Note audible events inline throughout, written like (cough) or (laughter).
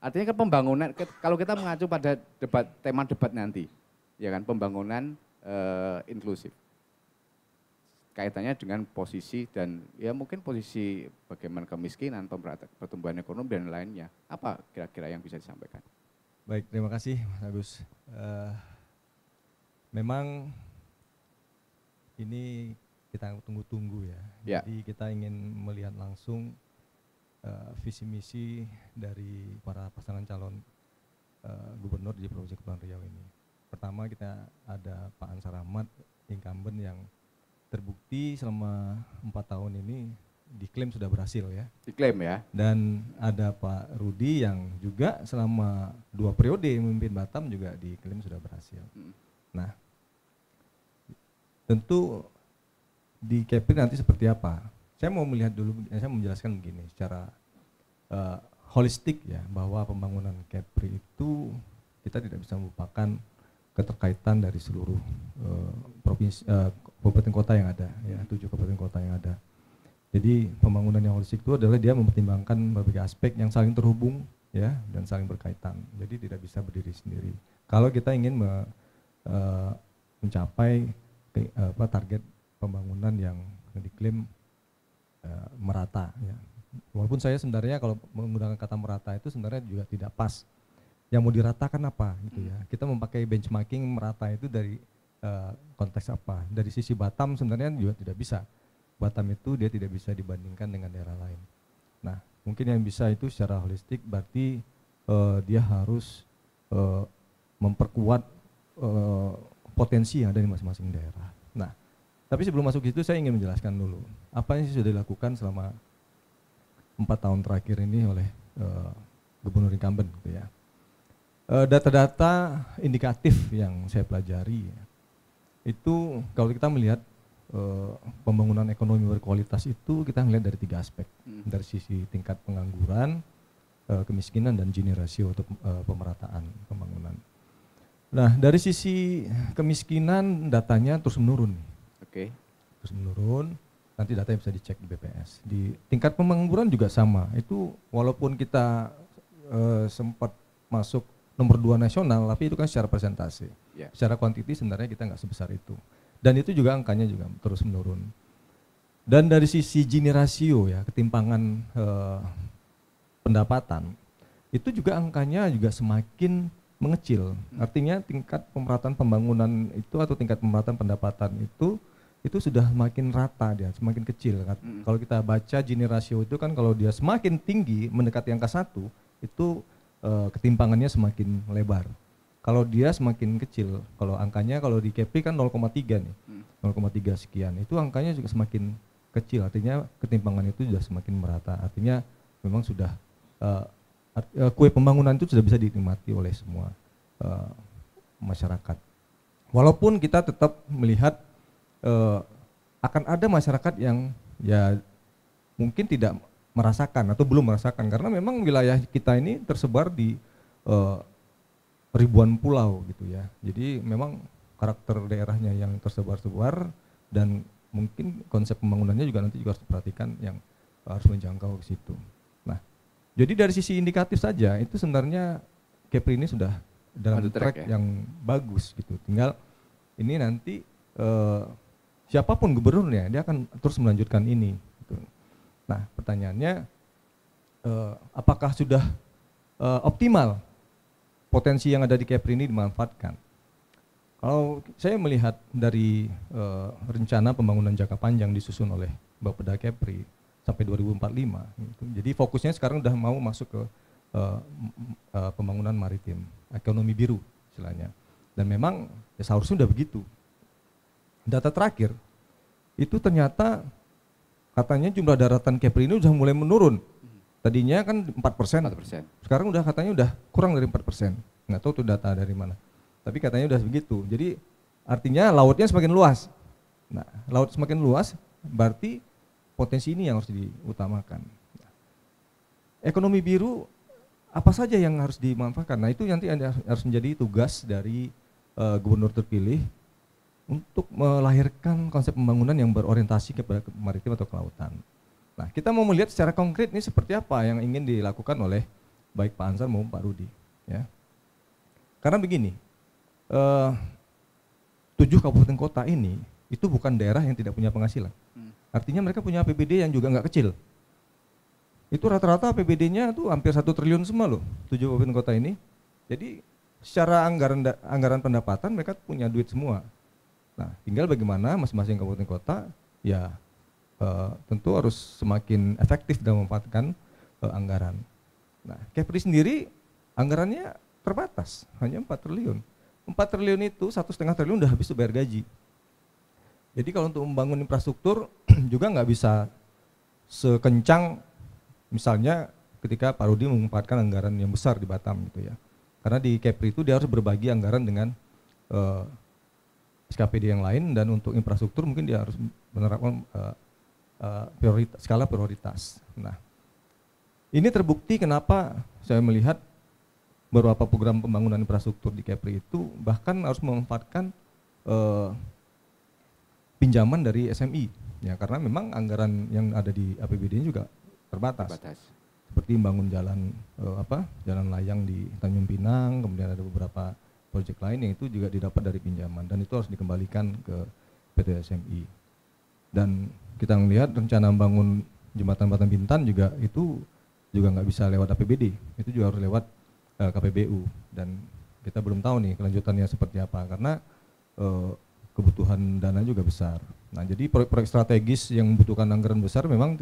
Artinya kan pembangunan, kalau kita mengacu pada debat tema debat nanti, ya kan pembangunan uh, inklusif kaitannya dengan posisi dan ya mungkin posisi bagaimana kemiskinan, pertumbuhan ekonomi dan lainnya. Apa kira-kira yang bisa disampaikan? Baik, terima kasih Mas Agus. Uh, memang ini kita tunggu-tunggu ya. ya. Jadi kita ingin melihat langsung uh, visi misi dari para pasangan calon uh, gubernur di Provinsi Kepulauan Riau ini. Pertama kita ada Pak Ansar Ahmad, incumbent yang terbukti selama empat tahun ini diklaim sudah berhasil ya. Diklaim ya. Dan ada Pak Rudi yang juga selama dua periode memimpin Batam juga diklaim sudah berhasil. Hmm. Nah, tentu di Kepri nanti seperti apa? Saya mau melihat dulu, eh, saya menjelaskan begini secara uh, holistik ya bahwa pembangunan Kepri itu kita tidak bisa melupakan keterkaitan dari seluruh uh, provinsi uh, kabupaten kota yang ada ya tujuh kabupaten kota yang ada jadi pembangunan yang holistik itu adalah dia mempertimbangkan berbagai aspek yang saling terhubung ya dan saling berkaitan jadi tidak bisa berdiri sendiri kalau kita ingin me, uh, mencapai ke, uh, target pembangunan yang diklaim uh, merata ya Walaupun saya sebenarnya kalau menggunakan kata merata itu sebenarnya juga tidak pas. Yang mau diratakan apa gitu ya. Hmm. Kita memakai benchmarking merata itu dari uh, konteks apa. Dari sisi Batam sebenarnya juga tidak bisa. Batam itu dia tidak bisa dibandingkan dengan daerah lain. Nah, mungkin yang bisa itu secara holistik berarti uh, dia harus uh, memperkuat uh, potensi yang ada di masing-masing daerah. Nah, tapi sebelum masuk ke situ saya ingin menjelaskan dulu apa yang sudah dilakukan selama empat tahun terakhir ini oleh uh, gubernur incumbent gitu ya. Eh, data-data uh, indikatif yang saya pelajari itu kalau kita melihat uh, pembangunan ekonomi berkualitas itu kita melihat dari tiga aspek hmm. dari sisi tingkat pengangguran, uh, kemiskinan dan Gini rasio untuk uh, pemerataan pembangunan. Nah dari sisi kemiskinan datanya terus menurun. Oke. Okay. Terus menurun nanti data bisa dicek di BPS. Di tingkat pengangguran juga sama. Itu walaupun kita e, sempat masuk nomor dua nasional, tapi itu kan secara presentasi. Yeah. Secara kuantiti sebenarnya kita nggak sebesar itu. Dan itu juga angkanya juga terus menurun. Dan dari sisi Gini rasio ya, ketimpangan e, pendapatan, itu juga angkanya juga semakin mengecil. Hmm. Artinya tingkat pemerataan pembangunan itu atau tingkat pemerataan pendapatan itu itu sudah semakin rata dia, semakin kecil. Mm. Kalau kita baca Gini rasio itu kan kalau dia semakin tinggi mendekati angka satu, itu e, ketimpangannya semakin lebar. Kalau dia semakin kecil, kalau angkanya kalau di Kepri kan 0,3 nih, mm. 0,3 sekian. Itu angkanya juga semakin kecil, artinya ketimpangan itu sudah semakin merata. Artinya memang sudah e, e, kue pembangunan itu sudah bisa dinikmati oleh semua e, masyarakat. Walaupun kita tetap melihat uh, akan ada masyarakat yang ya mungkin tidak merasakan atau belum merasakan karena memang wilayah kita ini tersebar di uh, ribuan pulau gitu ya. Jadi memang karakter daerahnya yang tersebar-sebar dan mungkin konsep pembangunannya juga nanti juga harus diperhatikan yang harus menjangkau ke situ. Nah, jadi dari sisi indikatif saja itu sebenarnya Kepri ini sudah dalam track, track ya? yang bagus gitu. Tinggal ini nanti uh, siapapun gubernurnya dia akan terus melanjutkan ini. Gitu. Nah pertanyaannya eh, apakah sudah eh, optimal potensi yang ada di Kepri ini dimanfaatkan? Kalau saya melihat dari eh, rencana pembangunan jangka panjang disusun oleh Bapeda Kepri sampai 2045, gitu. jadi fokusnya sekarang sudah mau masuk ke pembangunan maritim, ekonomi biru istilahnya. Dan memang ya seharusnya sudah begitu data terakhir itu ternyata katanya jumlah daratan Kepri ini sudah mulai menurun. Tadinya kan 4%, persen, sekarang udah katanya udah kurang dari 4%. Nggak tahu tuh data dari mana. Tapi katanya udah begitu. Jadi artinya lautnya semakin luas. Nah, laut semakin luas berarti potensi ini yang harus diutamakan. Ekonomi biru apa saja yang harus dimanfaatkan? Nah, itu nanti harus menjadi tugas dari uh, gubernur terpilih untuk melahirkan konsep pembangunan yang berorientasi kepada maritim atau kelautan. Nah, kita mau melihat secara konkret ini seperti apa yang ingin dilakukan oleh baik Pak Ansar maupun Pak Rudi. Ya. Karena begini, eh, tujuh kabupaten kota ini itu bukan daerah yang tidak punya penghasilan. Hmm. Artinya mereka punya APBD yang juga nggak kecil. Itu rata-rata APBD-nya itu hampir satu triliun semua loh, tujuh kabupaten kota ini. Jadi secara anggaran anggaran pendapatan mereka punya duit semua. Nah, tinggal bagaimana masing-masing kabupaten kota ya uh, tentu harus semakin efektif dalam memanfaatkan uh, anggaran. Nah, Kepri sendiri anggarannya terbatas, hanya 4 triliun. 4 triliun itu satu setengah triliun udah habis bayar gaji. Jadi kalau untuk membangun infrastruktur (clears throat) juga nggak bisa sekencang misalnya ketika Pak Rudi memanfaatkan anggaran yang besar di Batam gitu ya. Karena di Kepri itu dia harus berbagi anggaran dengan uh, SKPD yang lain dan untuk infrastruktur mungkin dia harus menerapkan uh, eh, uh, eh, prioritas, skala prioritas. Nah, ini terbukti kenapa saya melihat beberapa program pembangunan infrastruktur di Kepri itu bahkan harus memanfaatkan uh, pinjaman dari SMI ya karena memang anggaran yang ada di APBD ini juga terbatas. terbatas. Seperti membangun jalan uh, apa jalan layang di Tanjung Pinang, kemudian ada beberapa proyek lain yang itu juga didapat dari pinjaman dan itu harus dikembalikan ke PT SMI. Dan kita melihat rencana membangun jembatan Batan Bintan juga itu juga nggak bisa lewat APBD, itu juga harus lewat uh, eh, KPBU dan kita belum tahu nih kelanjutannya seperti apa karena uh, kebutuhan dana juga besar. Nah, jadi proyek-proyek strategis yang membutuhkan anggaran besar memang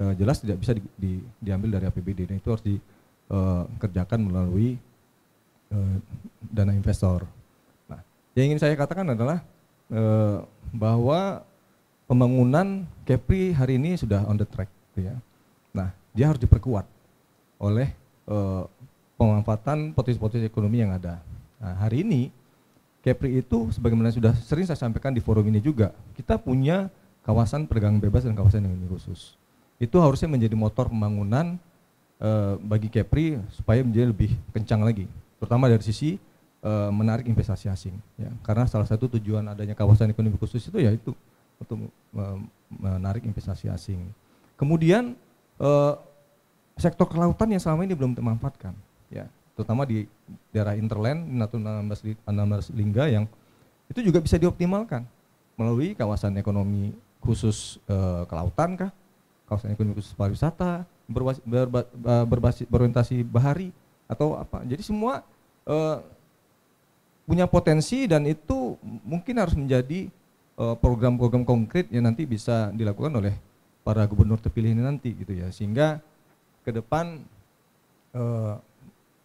uh, jelas tidak bisa di, di, diambil dari APBD. dan itu harus dikerjakan uh, melalui dana investor. Nah, yang ingin saya katakan adalah eh, bahwa pembangunan Kepri hari ini sudah on the track, gitu ya. Nah, dia harus diperkuat oleh eh, pemanfaatan potensi-potensi ekonomi yang ada. Nah, hari ini Kepri itu sebagaimana sudah sering saya sampaikan di forum ini juga, kita punya kawasan perdagangan bebas dan kawasan ekonomi khusus. Itu harusnya menjadi motor pembangunan e, bagi Kepri supaya menjadi lebih kencang lagi, terutama dari sisi uh, menarik investasi asing ya karena salah satu tujuan adanya kawasan ekonomi khusus itu yaitu untuk menarik investasi asing kemudian uh, sektor kelautan yang selama ini belum dimanfaatkan, ya terutama di daerah interland Natuna Anambas Lingga yang itu juga bisa dioptimalkan melalui kawasan ekonomi khusus e, kelautan kah kawasan ekonomi khusus pariwisata berbasis, berorientasi bahari atau apa jadi semua e, punya potensi dan itu mungkin harus menjadi eh, program-program konkret yang nanti bisa dilakukan oleh para gubernur terpilih ini nanti gitu ya sehingga ke depan eh,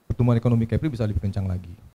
pertumbuhan ekonomi Kepri bisa lebih kencang lagi.